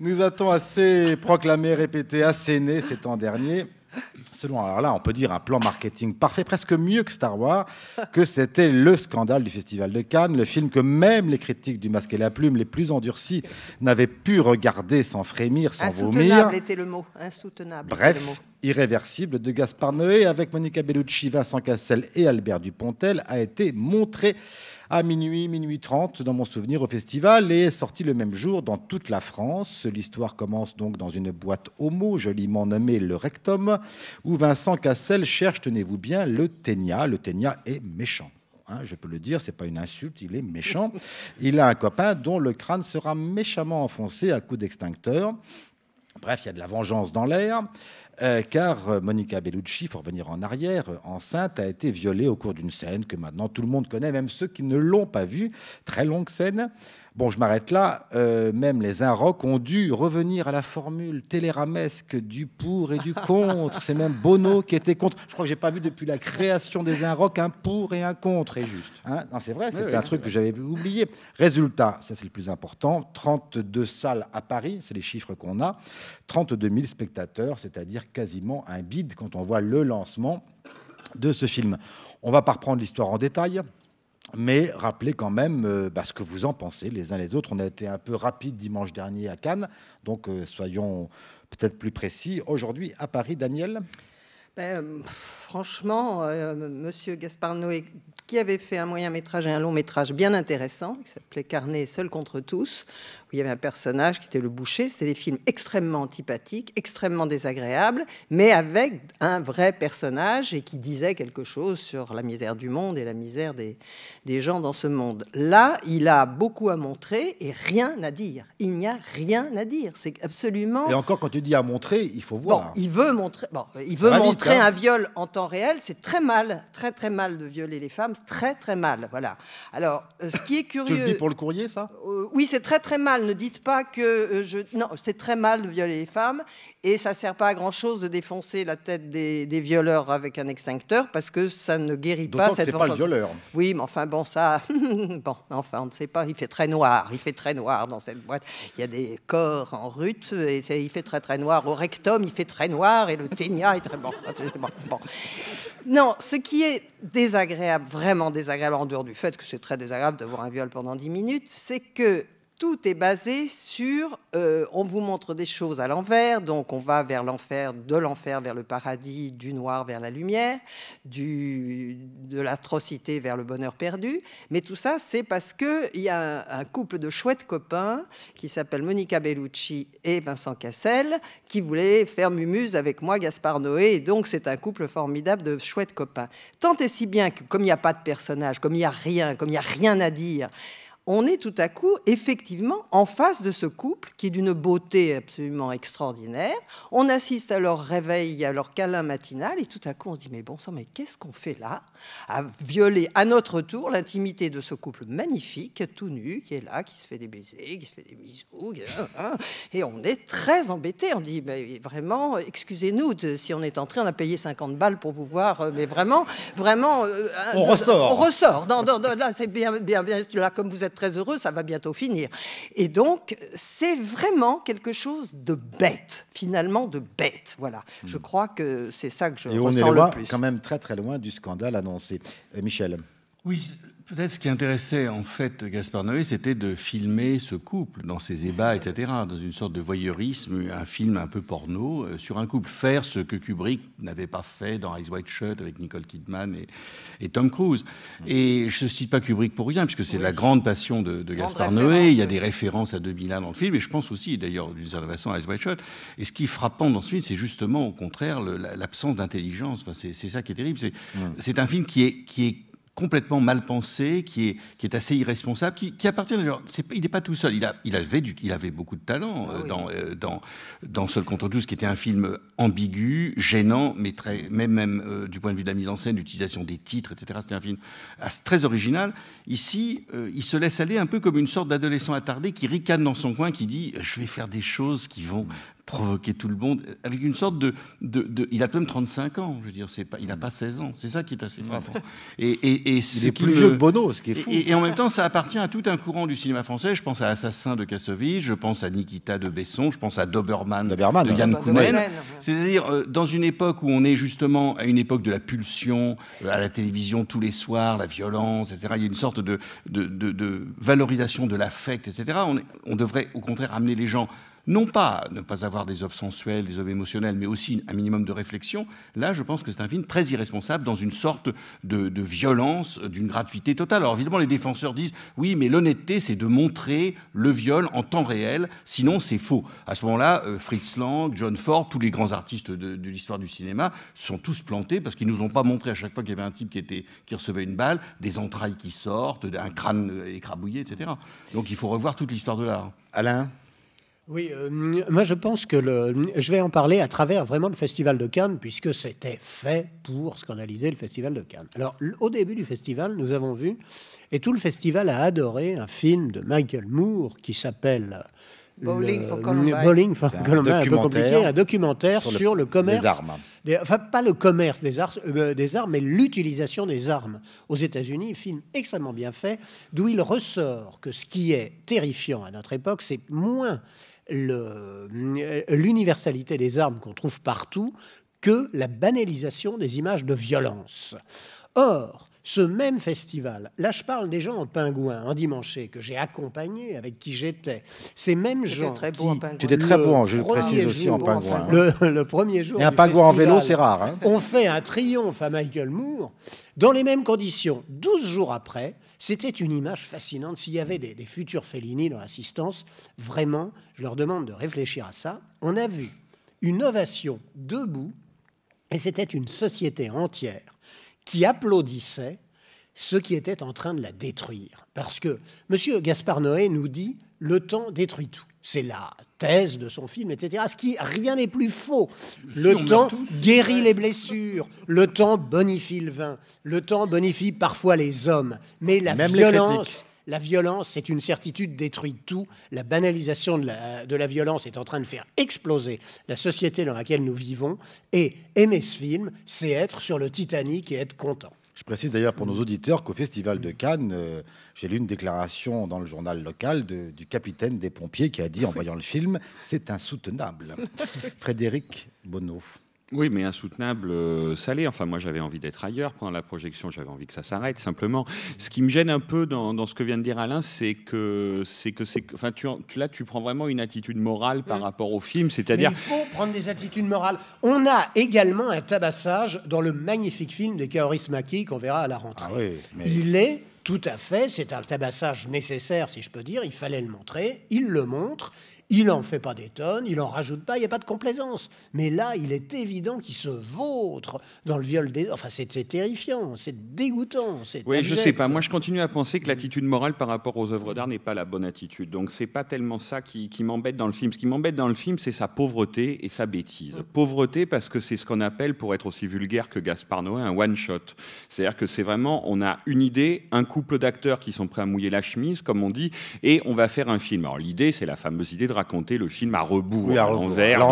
nous a assez proclamé, répété, asséné ces temps derniers Selon, alors là, on peut dire un plan marketing parfait, presque mieux que Star Wars, que c'était le scandale du Festival de Cannes, le film que même les critiques du Masque et la Plume, les plus endurcis, n'avaient pu regarder sans frémir, sans vomir. Insoutenable était le mot. Insoutenable Bref, irréversible de Gaspard Noé avec Monica Bellucci, Vincent Cassel et Albert Dupontel a été montré à minuit, minuit 30 dans mon souvenir au festival et est sorti le même jour dans toute la France. L'histoire commence donc dans une boîte homo, joliment nommée le Rectum, où Vincent Cassel cherche, tenez-vous bien, le Ténia. Le Ténia est méchant. Hein, je peux le dire, ce n'est pas une insulte, il est méchant. Il a un copain dont le crâne sera méchamment enfoncé à coups d'extincteur. Bref, il y a de la vengeance dans l'air, euh, car euh, Monica Bellucci, pour revenir en arrière, euh, enceinte, a été violée au cours d'une scène que maintenant tout le monde connaît, même ceux qui ne l'ont pas vue. Très longue scène. Bon, je m'arrête là. Euh, même les Inrocs ont dû revenir à la formule téléramesque du pour et du contre. C'est même Bono qui était contre. Je crois que j'ai pas vu depuis la création des rock un pour et un contre. Et juste. Hein non, c'est vrai, c'est un truc que j'avais oublié. Résultat, ça c'est le plus important 32 salles à Paris, c'est les chiffres qu'on a. 32 000 spectateurs, c'est-à-dire quasiment un bide quand on voit le lancement de ce film. On va pas reprendre l'histoire en détail mais rappelez quand même euh, bah, ce que vous en pensez les uns les autres. On a été un peu rapide dimanche dernier à Cannes, donc euh, soyons peut-être plus précis. Aujourd'hui à Paris, Daniel ben, Franchement, euh, Monsieur Gaspard Noé qui avait fait un moyen métrage et un long métrage bien intéressant, qui s'appelait Carnet Seul contre tous, où il y avait un personnage qui était le boucher. C'était des films extrêmement antipathiques, extrêmement désagréables, mais avec un vrai personnage et qui disait quelque chose sur la misère du monde et la misère des, des gens dans ce monde. Là, il a beaucoup à montrer et rien à dire. Il n'y a rien à dire. C'est absolument. Et encore, quand tu dis à montrer, il faut voir. Bon, il veut montrer, bon, il veut montrer hein. un viol en temps réel. C'est très mal, très très mal de violer les femmes très très mal. Voilà. Alors, euh, ce qui est curieux. Tu le dis pour le courrier, ça euh, Oui, c'est très très mal. Ne dites pas que euh, je. Non, c'est très mal de violer les femmes et ça ne sert pas à grand chose de défoncer la tête des, violeurs avec un extincteur parce que ça ne guérit pas cette Donc, c'est pas le violeur. Oui, mais enfin bon, ça. bon, enfin, on ne sait pas. Il fait très noir. Il fait très noir dans cette boîte. Il y a des corps en rut et il fait très très noir. Au rectum, il fait très noir et le ténia est très bon. bon. Non, ce qui est désagréable, vraiment désagréable, en dehors du fait que c'est très désagréable d'avoir un viol pendant 10 minutes, c'est que tout est basé sur, euh, on vous montre des choses à l'envers, donc on va vers l'enfer, de l'enfer vers le paradis, du noir vers la lumière, de l'atrocité vers le bonheur perdu. Mais tout ça, c'est parce qu'il y a un, couple de chouettes copains qui s'appellent Monica Bellucci et Vincent Cassel, qui voulaient faire mumuse avec moi, Gaspard Noé, donc c'est un couple formidable de chouettes copains. Tant et si bien que comme il n'y a pas de personnage, comme il n'y a rien, comme il n'y a rien à dire, on est tout à coup effectivement en face de ce couple qui est d'une beauté absolument extraordinaire. On assiste à leur réveil, à leur câlin matinal, et tout à coup on se dit mais bon sang, mais qu'est-ce qu'on fait là À violer à notre tour l'intimité de ce couple magnifique, tout nu, qui est là, qui se fait des baisers, qui se fait des bisous, hein. et on est très embêté. On dit mais vraiment, excusez-nous, si on est entré, on a payé 50 balles pour vous voir, euh, mais vraiment, vraiment, euh, on ressort, on là c'est bien, bien, bien, là comme vous êtes très heureux, ça va bientôt finir. Et donc, c'est vraiment quelque chose de bête, finalement de bête. Voilà. Je hmm. crois que c'est ça que je Et on est quand même très très loin du scandale annoncé. Euh, Michel. Oui, Peut-être ce qui intéressait en fait Gaspard Noé, c'était de filmer ce couple dans ses ébats, etc., dans une sorte de voyeurisme, un film un peu porno euh, sur un couple, faire ce que Kubrick n'avait pas fait dans Eyes White Shut avec Nicole Kidman et, Tom Cruise. Mm. Et je ne cite pas Kubrick pour rien, puisque c'est la grande passion de, de Gaspard Noé. Il y a des références à 2001 dans le film, et je pense aussi, d'ailleurs, d'une certaine façon, à Eyes White Shut. Et ce qui est frappant dans ce film, c'est justement au contraire l'absence d'intelligence. c'est ça qui est terrible. Mm. C'est un film qui est, qui est complètement mal pensé, qui est, qui est assez irresponsable, qui, qui appartient d'ailleurs. Il n'est pas tout seul. Il, a, il, avait il avait beaucoup de talent euh, ah dans, euh, dans, dans Seul contre tous, qui était un film ambigu, gênant, mais très, même, même euh, du point de vue de la mise en scène, l'utilisation des titres, etc. C'était un film très original. Ici, il se laisse aller un peu comme une sorte d'adolescent attardé qui ricane dans son coin, qui dit Je vais faire des choses qui vont provoquer tout le monde, avec une sorte de... de, de il a même 35 ans, je veux dire, pas, il n'a pas 16 ans, c'est ça qui est assez frappant. Et, c'est plus vieux que Bono, ce qui est fou. Et, en même temps, ça appartient à tout un courant du cinéma français, je pense à Assassin de Kassovitz, je pense à Nikita de Besson, je pense à Doberman, de Yann Kounen. C'est-à-dire, euh, dans une époque où on est justement à une époque de la pulsion, euh, à la télévision tous les soirs, la violence, etc., il y a une sorte de, de, de valorisation de l'affect, etc., on, on devrait au contraire amener les gens non pas ne pas avoir des œuvres sensuelles, des œuvres émotionnelles, mais aussi un minimum de réflexion, là, je pense que c'est un film très irresponsable dans une sorte de, violence, d'une gratuité totale. Alors évidemment, les défenseurs disent oui, mais l'honnêteté, c'est de montrer le viol en temps réel, sinon c'est faux. À ce moment-là, euh, Fritz Lang, John Ford, tous les grands artistes de, l'histoire du cinéma sont tous plantés parce qu'ils ne nous ont pas montré à chaque fois qu'il y avait un type qui, qui recevait une balle, des entrailles qui sortent, un crâne euh, écrabouillé, etc. Donc il faut revoir toute l'histoire de l'art. Alain oui, euh, moi je pense que je vais en parler à travers vraiment le Festival de Cannes, puisque c'était fait pour scandaliser le Festival de Cannes. Alors, au début du festival, nous avons vu, et tout le festival a adoré un film de Michael Moore qui s'appelle Bowling for Columbine. un, documentaire sur le, commerce. Des armes. enfin, pas le commerce des, euh, des armes, mais l'utilisation des armes. Aux États-Unis, film extrêmement bien fait, d'où il ressort que ce qui est terrifiant à notre époque, c'est moins euh, l'universalité des armes qu'on trouve partout que la banalisation des images de violence. Or, ce même festival, là je parle des gens en pingouin, en dimanche, que j'ai accompagné, avec qui j'étais, ces mêmes gens. Très tu étais très beau, je le précise aussi en pingouin. Hein. Le, premier jour. Et un pingouin en vélo, c'est rare. Hein. On fait un triomphe à Michael Moore dans les mêmes conditions. 12 jours après, c'était une image fascinante. S'il y avait des, futurs Fellini dans l'assistance, vraiment, je leur demande de réfléchir à ça. On a vu une ovation debout, et c'était une société entière qui applaudissait ceux qui étaient en train de la détruire. Parce que M. Gaspard Noé nous dit le temps détruit tout. C'est la thèse de son film, etc. Ce qui, rien n'est plus faux. Le temps guérit les blessures, le temps bonifie le vin, le temps bonifie parfois les hommes, mais la violence la violence, c'est une certitude, détruit tout. La banalisation de la, violence est en train de faire exploser la société dans laquelle nous vivons. Et aimer ce film, c'est être sur le Titanic et être content. Je précise d'ailleurs pour nos auditeurs qu'au Festival de Cannes, euh, j'ai lu une déclaration dans le journal local du capitaine des pompiers qui a dit en voyant le film, c'est insoutenable. Frédéric Bonneau. Oui, mais insoutenable ça euh, salé. Enfin, moi, j'avais envie d'être ailleurs pendant la projection. J'avais envie que ça s'arrête, simplement. Ce qui me gêne un peu dans, ce que vient de dire Alain, c'est que, c'est que, c'est, enfin, là, tu prends vraiment une attitude morale par mm. rapport au film, c'est-à-dire. il faut prendre des attitudes morales. On a également un tabassage dans le magnifique film de Kaoris Maki qu'on verra à la rentrée. Ah il est tout à fait, c'est un tabassage nécessaire, si je peux dire. Il fallait le montrer. Il le montre. Il n'en fait pas des tonnes, il n'en rajoute pas, il n'y a pas de complaisance. Mais là, il est évident qu'il se vautre dans le viol des... Enfin, c'est terrifiant, c'est dégoûtant. Oui, je je sais pas. Moi, je continue à penser que l'attitude morale par rapport aux œuvres d'art n'est pas la bonne attitude. Donc, ce n'est pas tellement ça qui, m'embête dans le film. Ce qui m'embête dans le film, c'est sa pauvreté et sa bêtise. Hum. Pauvreté parce que c'est ce qu'on appelle, pour être aussi vulgaire que Gaspard Noé, un one-shot. C'est-à-dire que c'est vraiment, on a une idée, un couple d'acteurs qui sont prêts à mouiller la chemise, comme on dit, et on va faire un film. Alors, l'idée, c'est la fameuse idée de raconter le film à rebours, à, l'envers,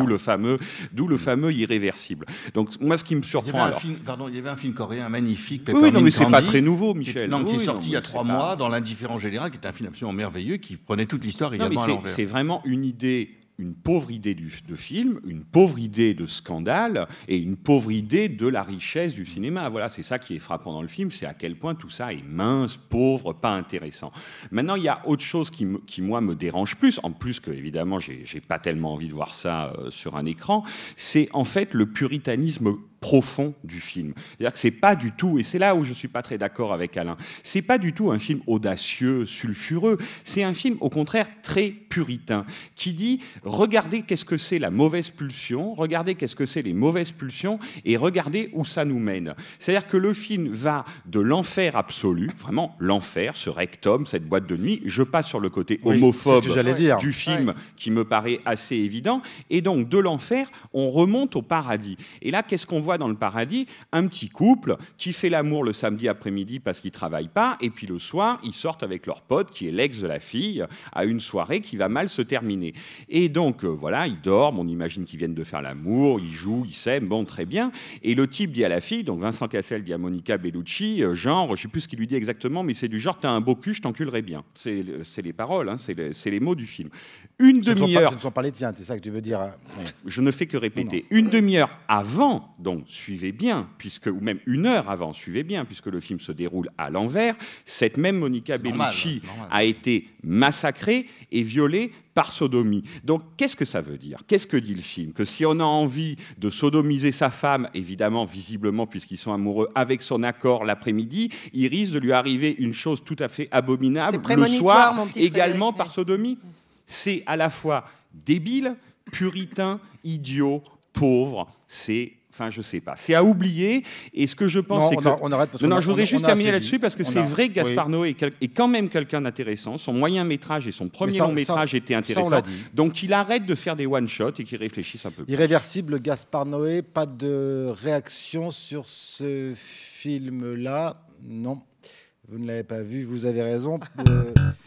d'où le fameux, d'où le fameux irréversible. Donc moi, ce qui me surprend, il y avait un, film, pardon, il y avait un film coréen magnifique, Pepper oui, non, mais c'est pas très nouveau, Michel, qui, non, qui est sorti il y a trois mois dans l'indifférent général, qui est un film absolument merveilleux qui prenait toute l'histoire également à l'envers. C'est vraiment une idée une pauvre idée de film, une pauvre idée de scandale et une pauvre idée de la richesse du cinéma. Voilà, c'est ça qui est frappant dans le film, c'est à quel point tout ça est mince, pauvre, pas intéressant. Maintenant, il y a autre chose qui, moi, me dérange plus, en plus que, évidemment, j'ai pas tellement envie de voir ça euh, sur un écran, c'est en fait le puritanisme profond du film. C'est-à-dire que c'est pas du tout, et c'est là où je suis pas très d'accord avec Alain, c'est pas du tout un film audacieux, sulfureux, c'est un film au contraire très puritain, qui dit regardez qu'est-ce que c'est la mauvaise pulsion, regardez qu'est-ce que c'est les mauvaises pulsions, et regardez où ça nous mène. C'est-à-dire que le film va de l'enfer absolu, vraiment l'enfer, ce rectum, cette boîte de nuit, je passe sur le côté homophobe du film, qui me paraît assez évident, et donc de l'enfer, on remonte au paradis. Et là, qu'est-ce qu'on voit dans le paradis un petit couple qui fait l'amour le samedi après-midi parce qu'ils ne travaillent pas, et puis le soir, ils sortent avec leur pote qui est l'ex de la fille à une soirée qui va mal se terminer. Et donc, euh, voilà, ils dorment, on imagine qu'ils viennent de faire l'amour, ils jouent, ils s'aiment, bon, très bien. Et le type dit à la fille, donc Vincent Cassel dit à Monica Bellucci, euh, genre, je sais plus ce qu'il lui dit exactement, mais c'est du genre, t'as un beau cul, je t'enculerai bien. C'est les paroles, hein, c'est les mots du film. Une demi-heure. Ce ne sont tiens, c'est ça que tu veux dire. Hein. Je ne fais que répéter. Une demi-heure avant, donc, suivez bien, puisque, ou même une heure avant, suivez bien, puisque le film se déroule à l'envers, cette même Monica Bellucci a été massacrée et violée par sodomie. Donc qu'est-ce que ça veut dire Qu'est-ce que dit le film Que si on a envie de sodomiser sa femme, évidemment, visiblement, puisqu'ils sont amoureux, avec son accord l'après-midi, il risque de lui arriver une chose tout à fait abominable le soir, également par sodomie. C'est à la fois débile, puritain, idiot, pauvre, c'est Enfin, je sais pas. C'est à oublier. Et ce que je pense, c'est que. on arrête parce non, non, je voudrais juste terminer là-dessus parce que c'est vrai que Gaspard Noé est, quand même quelqu'un d'intéressant. Son moyen métrage et son premier long métrage étaient intéressants. Donc qu'il arrête de faire des one-shots et qu'il réfléchisse un peu. Plus. Irréversible, Gaspard Noé, pas de réaction sur ce film-là. Non, vous ne l'avez pas vu, vous avez raison.